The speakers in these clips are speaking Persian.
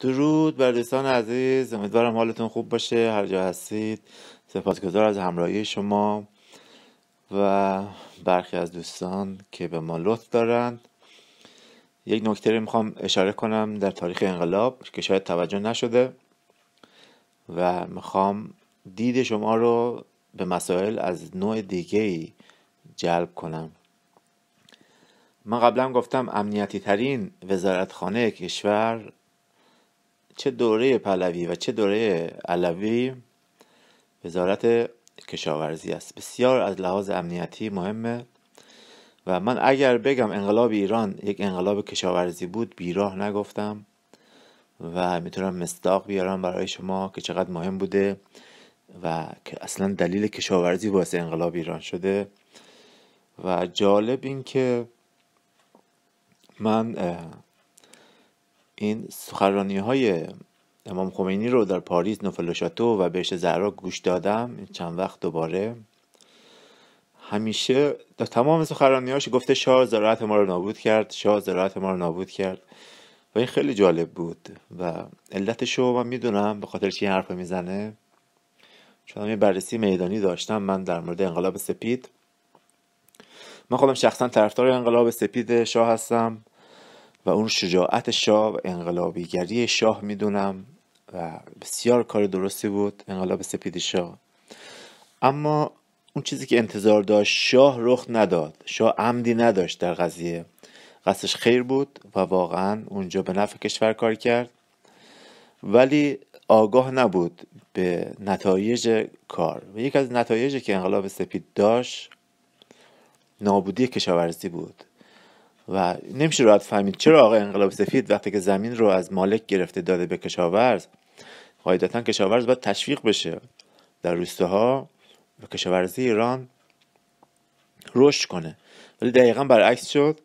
درود بر دوستان عزیز امیدوارم حالتون خوب باشه هر جا هستید سپاسگزار از همراهی شما و برخی از دوستان که به ما لطف دارند یک نکته رو میخوام اشاره کنم در تاریخ انقلاب که شاید توجه نشده و میخوام دید شما رو به مسائل از نوع دیگه جلب کنم من قبلا گفتم امنیتی ترین وزارتخانه کشور چه دوره پلوی و چه دوره علوی وزارت کشاورزی است بسیار از لحاظ امنیتی مهمه و من اگر بگم انقلاب ایران یک انقلاب کشاورزی بود بیراه نگفتم و میتونم مصداق بیارم برای شما که چقدر مهم بوده و که اصلا دلیل کشاورزی باعث انقلاب ایران شده و جالب این که من این سخرانی های امام خمینی رو در پاریس نوفل شاتو و بهش زهرا گوش دادم چند وقت دوباره همیشه در تمام هاش گفته شاه زراعت ما رو نابود کرد شاه زراعت ما رو نابود کرد و این خیلی جالب بود و علتش رو من میدونم به خاطر چی حرف میزنه چون یه بررسی میدانی داشتم من در مورد انقلاب سپید من خودم شخصا طرفدار انقلاب سپید شاه هستم و اون شجاعت شاه و انقلابیگری شاه میدونم و بسیار کار درستی بود انقلاب سپید شاه اما اون چیزی که انتظار داشت شاه رخ نداد شاه عمدی نداشت در قضیه قصدش خیر بود و واقعا اونجا به نفع کشور کار کرد ولی آگاه نبود به نتایج کار و یک از نتایجی که انقلاب سپید داشت نابودی کشاورزی بود و نمیشه راحت فهمید چرا آقای انقلاب سفید وقتی که زمین رو از مالک گرفته داده به کشاورز قاعدتا کشاورز باید تشویق بشه در روستاها و کشاورزی ایران رشد کنه ولی دقیقا برعکس شد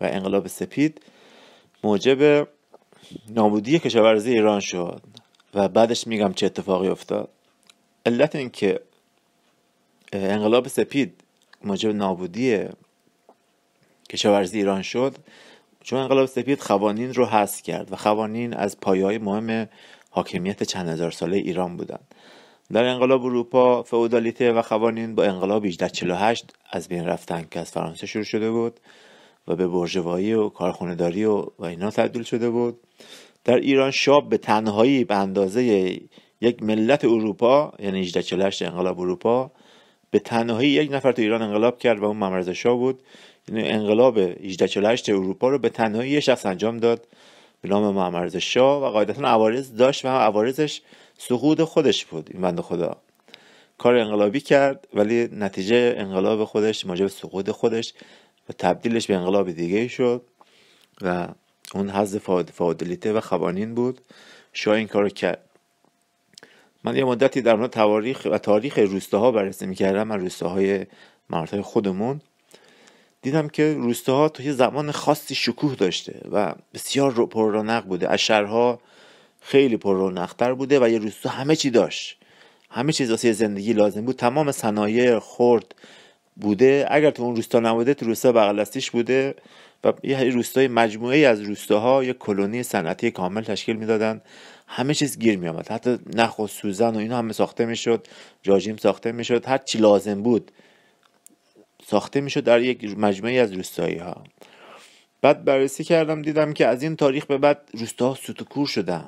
و انقلاب سپید موجب نابودی کشاورزی ایران شد و بعدش میگم چه اتفاقی افتاد علت این که انقلاب سپید موجب نابودی کشاورزی ایران شد چون انقلاب سپید قوانین رو حذف کرد و قوانین از پایه های مهم حاکمیت چند هزار ساله ایران بودند در انقلاب اروپا فئودالیته و قوانین با انقلاب 1848 از بین رفتن که از فرانسه شروع شده بود و به برجوایی و کارخونهداری و, و اینا تبدیل شده بود در ایران شاب به تنهایی به اندازه یک ملت اروپا یعنی 1848 انقلاب اروپا به تنهایی یک نفر تو ایران انقلاب کرد و اون ممرز شاه بود یعنی انقلاب 1848 اروپا رو به تنهایی یه شخص انجام داد به نام محمد شاه و قاعدتا عوارض داشت و هم عوارضش سقوط خودش بود این بند خدا کار انقلابی کرد ولی نتیجه انقلاب خودش موجب سقوط خودش و تبدیلش به انقلاب دیگه شد و اون حض فادلیته و قوانین بود شاه این کارو کرد من یه مدتی در مورد تواریخ و تاریخ روستاها بررسی میکردم من روستاهای های خودمون دیدم که روستاها تا یه زمان خاصی شکوه داشته و بسیار پر رونق بوده از شهرها خیلی پر رونقتر بوده و یه روستا همه چی داشت همه چیز واسه زندگی لازم بود تمام صنایع خرد بوده اگر تو اون روستا نبوده تو روستا بغل بوده و یه روستای مجموعه از روستاها یه کلونی صنعتی کامل تشکیل میدادن همه چیز گیر می آمد حتی نخ و سوزن و اینا همه ساخته میشد جاجیم ساخته میشد هر چی لازم بود ساخته میشد در یک مجموعه از روستایی ها بعد بررسی کردم دیدم که از این تاریخ به بعد روستاها سوت شدن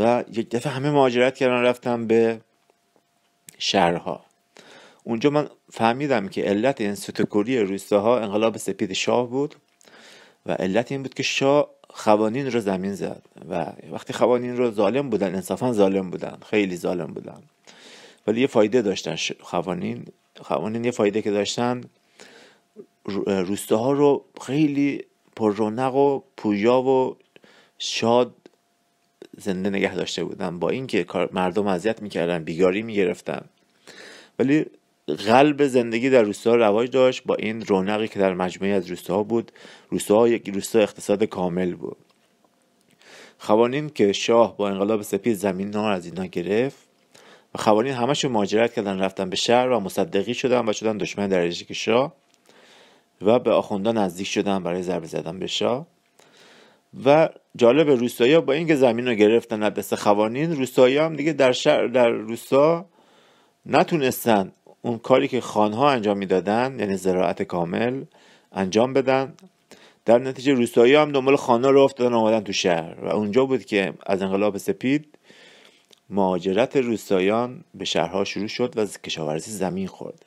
و یک دفعه همه مهاجرت کردن رفتم به شهرها اونجا من فهمیدم که علت این ستکوری روستاها انقلاب سپید شاه بود و علت این بود که شاه خوانین رو زمین زد و وقتی خوانین رو ظالم بودن انصافا ظالم بودن خیلی ظالم بودن ولی یه فایده داشتن خوانین. خوانین یه فایده که داشتن روستاها رو خیلی پر رونق و پویا و شاد زنده نگه داشته بودن با اینکه مردم اذیت میکردن بیگاری میگرفتن ولی قلب زندگی در روستا رواج داشت با این رونقی که در مجموعه از روستاها بود روستاها یک روستا اقتصاد کامل بود خوانین که شاه با انقلاب سپید زمین ها از اینا گرفت و خوانین همشون مهاجرت کردن رفتن به شهر و مصدقی شدن و شدن دشمن در که شاه و به آخوندا نزدیک شدن برای ضربه زدن به شاه و جالب روستایی با اینکه زمین رو گرفتن از دست خوانین روستایی هم دیگه در شهر در روستا نتونستن اون کاری که خانها انجام میدادن یعنی زراعت کامل انجام بدن در نتیجه روستایی هم دنبال خانه رو افتادن آمدن تو شهر و اونجا بود که از انقلاب سپید مهاجرت روستایان به شهرها شروع شد و کشاورزی زمین خورد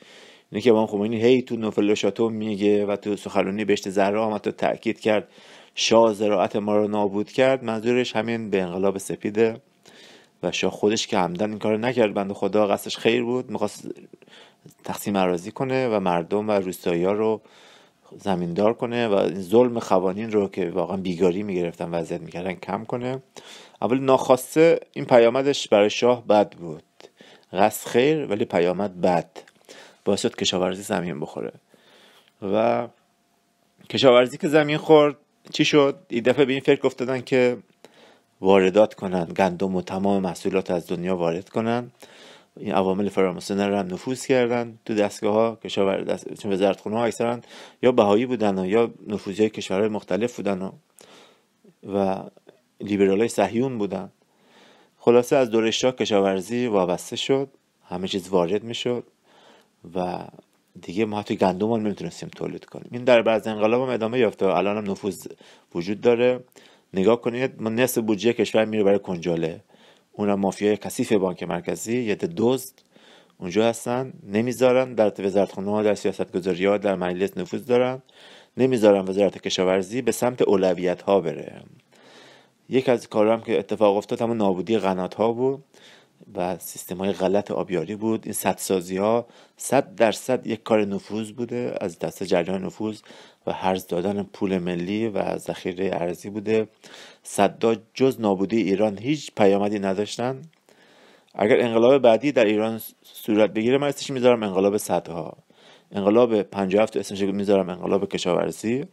اینه که امام خمینی هی تو نوفل شاتو میگه و تو سخنرانی بهشت زهرا هم تو تاکید کرد شاه زراعت ما رو نابود کرد منظورش همین به انقلاب سپیده و شاه خودش که همدن این کار نکرد بند خدا قصدش خیر بود میخواست تقسیم اراضی کنه و مردم و روستایی رو زمیندار کنه و این ظلم قوانین رو که واقعا بیگاری میگرفتن وضعیت میکردن کم کنه اول ناخواسته این پیامدش برای شاه بد بود قصد خیر ولی پیامد بد باعث شد کشاورزی زمین بخوره و کشاورزی که زمین خورد چی شد این دفعه به این فکر افتادن که واردات کنند، گندم و تمام محصولات از دنیا وارد کنند. این عوامل فراماسونر رو هم نفوذ کردن تو دستگاه ها کشاور دست... چون وزارت خونه اکثرا یا بهایی بودن و یا نفوذی کشورهای مختلف بودن و و لیبرال های بودن خلاصه از دور شاه کشاورزی وابسته شد همه چیز وارد میشد و دیگه ما حتی گندم هم نمیتونستیم تولید کنیم این در بعض انقلاب هم ادامه یافته الان هم نفوذ وجود داره نگاه کنید ما نصف بودجه کشور میره برای کنجاله اون مافیای کثیف بانک مرکزی یه دزد اونجا هستن نمیذارن در وزارت ها در سیاست گذاری ها در مجلس نفوذ دارن نمیذارن وزارت کشاورزی به سمت اولویت ها بره یک از کارام که اتفاق افتاد همون نابودی قنات ها بود و سیستم های غلط آبیاری بود این سازی ها صد درصد یک کار نفوذ بوده از دست جریان نفوذ و هرز دادن پول ملی و ذخیره ارزی بوده صدا جز نابودی ایران هیچ پیامدی نداشتن اگر انقلاب بعدی در ایران صورت بگیره من اسمش میذارم انقلاب صدها انقلاب 57 اسمش میذارم انقلاب کشاورزی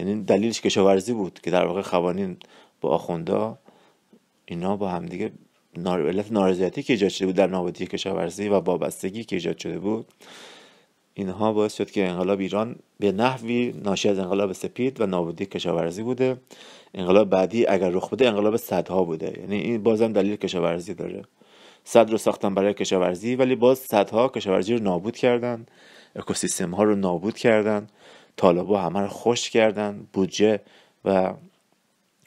یعنی دلیلش کشاورزی بود که در واقع قوانین با آخوندا اینا با همدیگه علت نارضایتی که ایجاد شده بود در نابودی کشاورزی و وابستگی که ایجاد شده بود اینها باعث شد که انقلاب ایران به نحوی ناشی از انقلاب سپید و نابودی کشاورزی بوده انقلاب بعدی اگر رخ بده انقلاب صدها بوده یعنی این بازم دلیل کشاورزی داره صد رو ساختن برای کشاورزی ولی باز صدها کشاورزی رو نابود کردن اکوسیستم ها رو نابود کردن طالبا همه رو خوش کردن بودجه و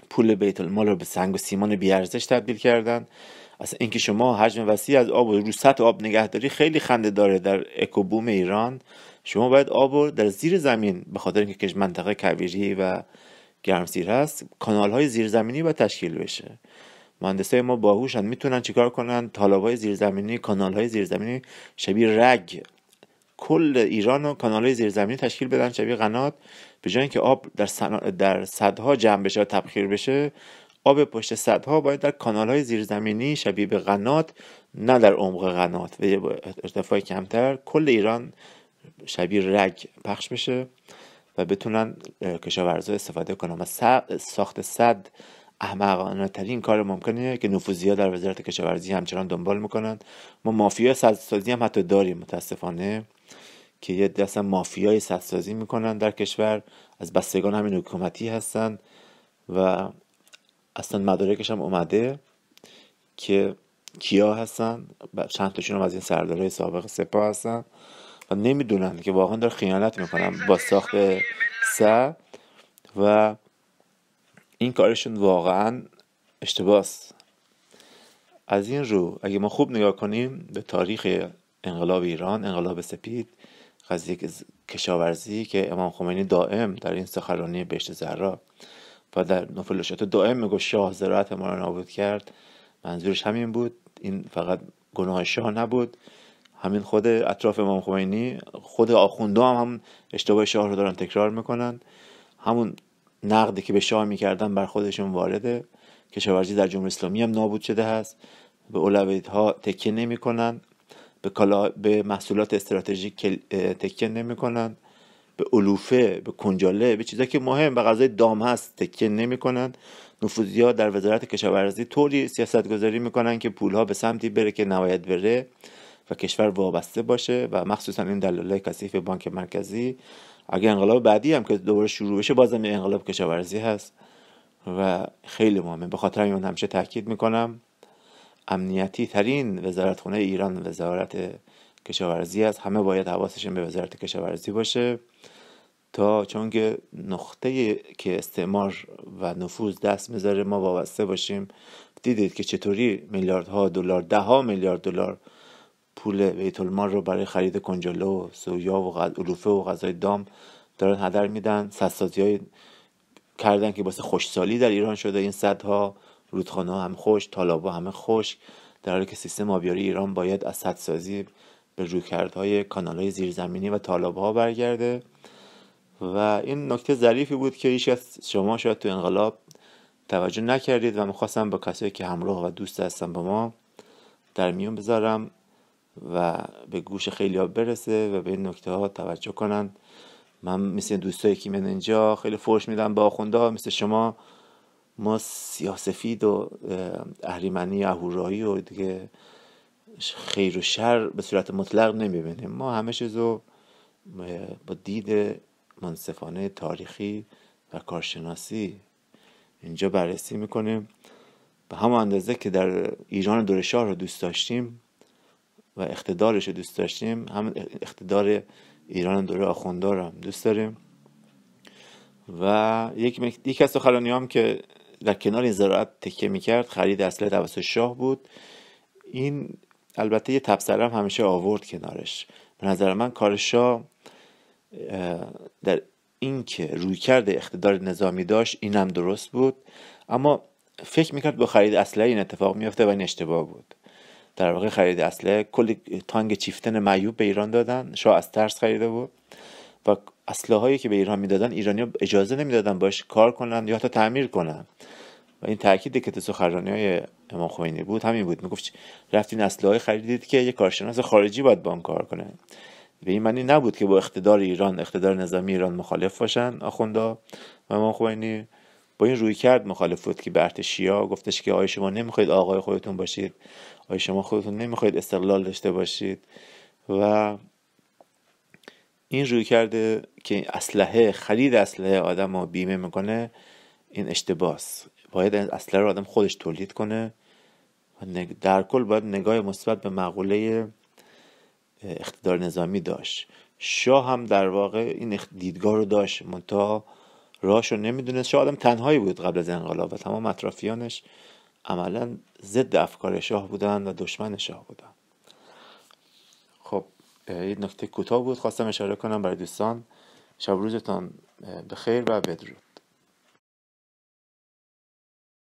پول بیت المال رو به سنگ و سیمان بیارزش تبدیل کردن اصلا اینکه شما حجم وسیع از آب و رو سطح آب نگهداری خیلی خنده داره در اکوبوم ایران شما باید آب رو در زیر زمین به خاطر اینکه منطقه کویری و گرمسیر هست کانال های زیرزمینی باید تشکیل بشه مهندسای ما باهوشن میتونن چیکار کنن تالاب های زیرزمینی کانال های زیرزمینی شبیه رگ کل ایران و های زیرزمینی تشکیل بدن شبیه قنات به جای اینکه آب در, در صدها جمع بشه و تبخیر بشه آب پشت صدها باید در های زیرزمینی شبیه به قنات نه در عمق قنات و ارتفاع کمتر کل ایران شبیه رگ پخش بشه و بتونن کشاورزا استفاده کنن و ساخت صد احمقانه ترین کار ممکنه که نفوزی ها در وزارت کشاورزی همچنان دنبال میکنند ما مافیا سازی هم حتی داریم متاسفانه که یه دست مافیای سدسازی میکنن در کشور از بستگان همین حکومتی هستن و اصلا مدارکش هم اومده که کیا هستن چند تاشون از این سردارای سابق سپاه هستن و نمیدونن که واقعا داره خیانت میکنن با ساخت سه و این کارشون واقعا اشتباه از این رو اگه ما خوب نگاه کنیم به تاریخ انقلاب ایران انقلاب سپید قضیه کشاورزی که امام خمینی دائم در این سخنرانی بهشت زرا و در نفلشات دائم میگو شاه زراعت ما را نابود کرد منظورش همین بود این فقط گناه شاه نبود همین خود اطراف امام خمینی خود آخوندو هم, هم اشتباه شاه رو دارن تکرار میکنن همون نقدی که به شاه میکردن بر خودشون وارده کشاورزی در جمهوری اسلامی هم نابود شده هست به اولویت ها تکیه نمیکنن به, کالا، به محصولات استراتژیک تکیه نمیکنند به علوفه به کنجاله به چیزایی که مهم به غذای دام هست تکیه کنند نفوزی ها در وزارت کشاورزی طوری سیاست گذاری میکنن که پول ها به سمتی بره که نباید بره و کشور وابسته باشه و مخصوصا این دلاله کثیف بانک مرکزی اگر انقلاب بعدی هم که دوباره شروع بشه بازم انقلاب کشاورزی هست و خیلی مهمه به خاطر این همیشه تاکید میکنم امنیتی ترین وزارتخونه ایران وزارت کشاورزی است همه باید حواسشون به وزارت کشاورزی باشه تا چون که نقطه که استعمار و نفوذ دست میذاره ما وابسته باشیم دیدید که چطوری میلیاردها دلار دهها میلیارد دلار پول بیت المال رو برای خرید کنجالو و سویا و غرفه علوفه و غذای دام دارن هدر میدن سدسازی های کردن که واسه خوشسالی در ایران شده این صدها رودخانه هم خوش، ها همه خوش در حالی که سیستم آبیاری ایران باید از سدسازی به رویکردهای کانالهای زیرزمینی و ها برگرده و این نکته ظریفی بود که هیچ از شما شاید تو انقلاب توجه نکردید و میخواستم با کسایی که همراه و دوست هستن با ما در میون بذارم و به گوش خیلی ها برسه و به این نکته ها توجه کنند من مثل دوستایی که من اینجا خیلی فرش میدم با آخونده مثل شما ما سیاسفید و اهریمنی اهورایی و دیگه خیر و شر به صورت مطلق نمیبینیم ما همه چیز رو با دید منصفانه تاریخی و کارشناسی اینجا بررسی میکنیم به همون اندازه که در ایران دوره شاه رو دوست داشتیم و اقتدارش رو دوست داشتیم هم اقتدار ایران دوره آخوندار هم دوست داریم و یک, یک از سخنرانی هم که در کنار این زراعت تکیه میکرد خرید اصله توسط شاه بود این البته یه تبصره هم همیشه آورد کنارش به نظر من کار شاه در اینکه رویکرد اقتدار نظامی داشت این هم درست بود اما فکر میکرد با خرید اسلحه این اتفاق میافته و این اشتباه بود در واقع خرید اصله کلی تانگ چیفتن معیوب به ایران دادن شاه از ترس خریده بود و اسلحه هایی که به ایران میدادن ایرانی اجازه نمیدادن باش کار کنن یا حتی تعمیر کنن و این تاکیدی که تو سخنرانی های امام خمینی بود همین بود میگفت رفتین اسلحه خریدید که یه کارشناس خارجی باید با کار کنه به این معنی نبود که با اقتدار ایران اقتدار نظامی ایران مخالف باشن آخوندا و امام خمینی با این روی کرد مخالف بود که برت ارتشیا گفتش که آیا شما نمیخواید آقای خودتون باشید آیا شما خودتون نمیخواید استقلال داشته باشید و این روی کرده که اسلحه خرید اسلحه آدم رو بیمه میکنه این اشتباس باید اسلحه رو آدم خودش تولید کنه و در کل باید نگاه مثبت به مقوله اقتدار نظامی داشت شاه هم در واقع این دیدگاه رو داشت منتها راهش رو نمیدونست شاه آدم تنهایی بود قبل از انقلاب و تمام اطرافیانش عملا ضد افکار شاه بودن و دشمن شاه بودن یک نکته کوتاه بود خواستم اشاره کنم برای دوستان شب روزتان بخیر و بدرود